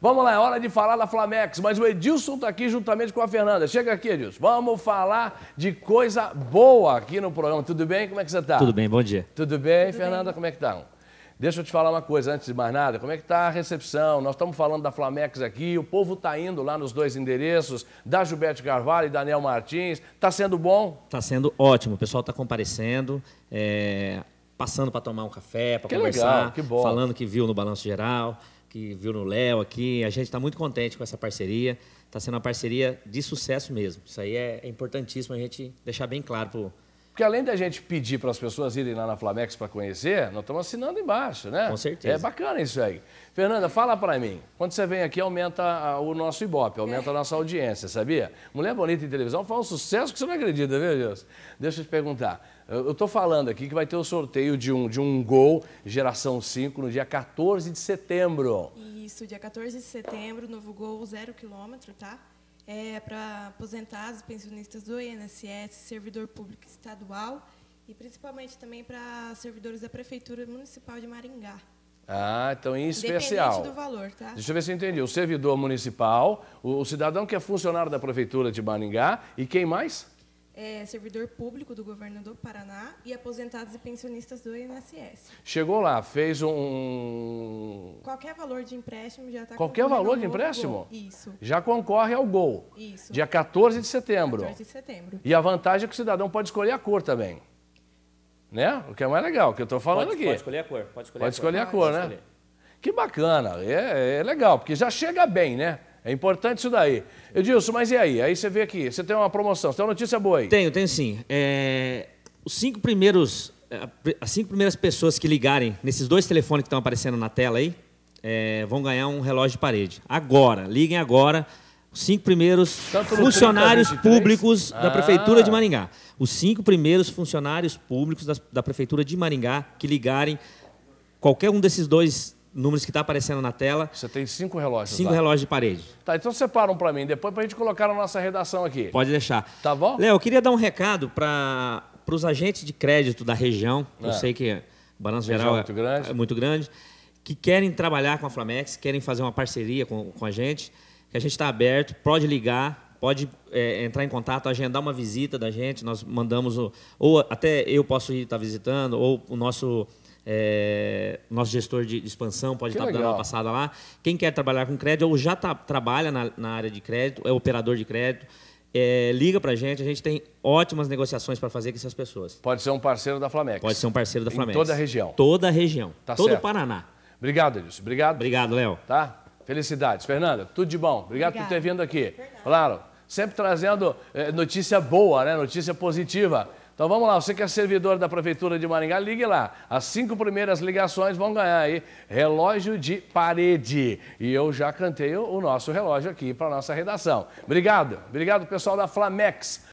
Vamos lá, é hora de falar da Flamex, mas o Edilson está aqui juntamente com a Fernanda. Chega aqui, Edilson. Vamos falar de coisa boa aqui no programa. Tudo bem? Como é que você está? Tudo bem, bom dia. Tudo bem, Tudo Fernanda? Bem. Como é que estão? Tá? Deixa eu te falar uma coisa antes de mais nada. Como é que está a recepção? Nós estamos falando da Flamex aqui, o povo está indo lá nos dois endereços, da Gilberto Carvalho e Daniel Martins. Está sendo bom? Está sendo ótimo. O pessoal está comparecendo, é, passando para tomar um café, para conversar, legal, que falando que viu no Balanço Geral que viu no Léo aqui. A gente está muito contente com essa parceria. Está sendo uma parceria de sucesso mesmo. Isso aí é, é importantíssimo a gente deixar bem claro para porque além da gente pedir para as pessoas irem lá na Flamex para conhecer, nós estamos assinando embaixo, né? Com certeza. É bacana isso aí. Fernanda, fala para mim. Quando você vem aqui, aumenta o nosso Ibope, aumenta a nossa audiência, sabia? Mulher Bonita em televisão foi um sucesso que você não acredita, viu, Deus? Deixa eu te perguntar. Eu estou falando aqui que vai ter o sorteio de um, de um gol geração 5 no dia 14 de setembro. Isso, dia 14 de setembro, novo gol, zero quilômetro, tá? é, para aposentados, pensionistas do INSS, servidor público estadual e principalmente também para servidores da Prefeitura Municipal de Maringá. Ah, então em especial. do valor, tá? Deixa eu ver se eu entendi. O servidor municipal, o, o cidadão que é funcionário da Prefeitura de Maringá e quem mais? É, servidor público do governo do Paraná e aposentados e pensionistas do INSS. Chegou lá, fez um, qualquer valor de empréstimo já está Qualquer valor de empréstimo? Isso. Já concorre ao gol. Isso. Dia 14 de setembro. 14 de setembro. E a vantagem é que o cidadão pode escolher a cor também. Né? O que é mais legal, o que eu estou falando pode, aqui. Pode escolher a cor. Pode escolher pode a escolher ah, cor, a cor né? Escolher. Que bacana. É, é legal, porque já chega bem, né? É importante isso daí. Edilson, mas e aí? Aí você vê aqui, você tem uma promoção, você tem uma notícia boa aí. Tenho, tenho sim. É, os cinco primeiros, é, as cinco primeiras pessoas que ligarem nesses dois telefones que estão aparecendo na tela aí, é, vão ganhar um relógio de parede. Agora, liguem agora. Os cinco primeiros funcionários 30, públicos ah. da Prefeitura de ah. Maringá. Os cinco primeiros funcionários públicos da, da Prefeitura de Maringá que ligarem qualquer um desses dois números que está aparecendo na tela. Você tem cinco relógios. Cinco lá. relógios de parede. Tá, então separam para mim, depois para a gente colocar na nossa redação aqui. Pode deixar. Tá bom? Léo, eu queria dar um recado para os agentes de crédito da região. É. Eu sei que o Balanço Geral é muito grande. É muito grande que querem trabalhar com a Flamex, querem fazer uma parceria com, com a gente, que a gente está aberto, pode ligar, pode é, entrar em contato, agendar uma visita da gente, nós mandamos, o, ou até eu posso ir estar tá visitando, ou o nosso é, nosso gestor de expansão pode estar tá dando uma passada lá. Quem quer trabalhar com crédito ou já tá, trabalha na, na, área de crédito, é operador de crédito, é, liga para a gente. A gente tem ótimas negociações para fazer com essas pessoas. Pode ser um parceiro da Flamex. Pode ser um parceiro da Flamex. Em toda a região. Toda a região. Tá todo o Paraná. Obrigado, Edilson. Obrigado. Obrigado, Léo. Tá? Felicidades. Fernanda, tudo de bom. Obrigado Obrigada. por ter vindo aqui. Verdade. Claro, sempre trazendo é, notícia boa, né? Notícia positiva. Então vamos lá, você que é servidor da Prefeitura de Maringá, ligue lá. As cinco primeiras ligações vão ganhar aí relógio de parede. E eu já cantei o nosso relógio aqui para a nossa redação. Obrigado, obrigado pessoal da Flamex.